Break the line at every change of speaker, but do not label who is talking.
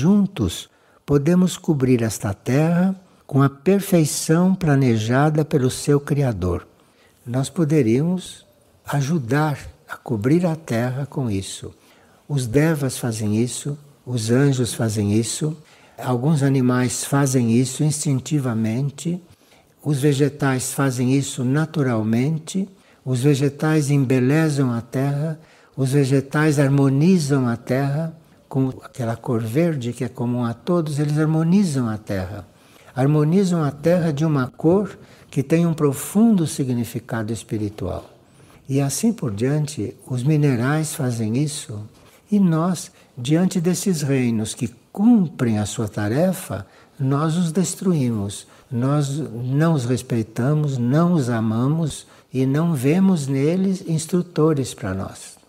Juntos podemos cobrir esta terra com a perfeição planejada pelo seu Criador. Nós poderíamos ajudar a cobrir a terra com isso. Os devas fazem isso, os anjos fazem isso, alguns animais fazem isso instintivamente, os vegetais fazem isso naturalmente, os vegetais embelezam a terra, os vegetais harmonizam a terra com aquela cor verde que é comum a todos, eles harmonizam a terra. Harmonizam a terra de uma cor que tem um profundo significado espiritual. E assim por diante, os minerais fazem isso. E nós, diante desses reinos que cumprem a sua tarefa, nós os destruímos, nós não os respeitamos, não os amamos e não vemos neles
instrutores
para nós.